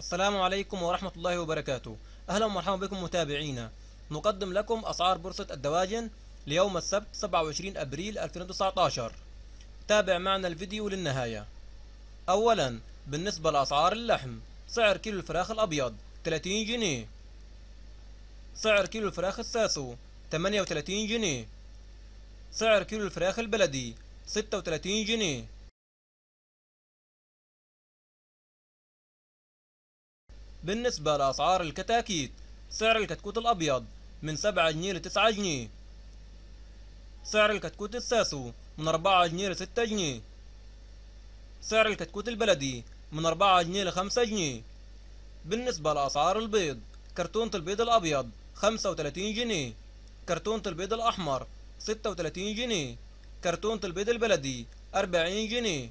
السلام عليكم ورحمة الله وبركاته أهلا ومرحبا بكم متابعينا نقدم لكم أسعار بورصة الدواجن ليوم السبت 27 أبريل 2019 تابع معنا الفيديو للنهاية أولا بالنسبة لأسعار اللحم سعر كيلو الفراخ الأبيض 30 جنيه سعر كيلو الفراخ الساسو 38 جنيه سعر كيلو الفراخ البلدي 36 جنيه بالنسبة لأسعار الكتاكيت سعر الكتكوت الأبيض من 7 جنيه ل 9 جنيه سعر الكتكوت الساسو من 4 جنيه ل 6 جنيه سعر الكتكوت البلدي من 4 جنيه ل 5 جنيه بالنسبة لأسعار البيض كرتونة البيض الأبيض 35 جنيه كرتونة البيض الأحمر 36 جنيه كرتونة البيض البلدي 40 جنيه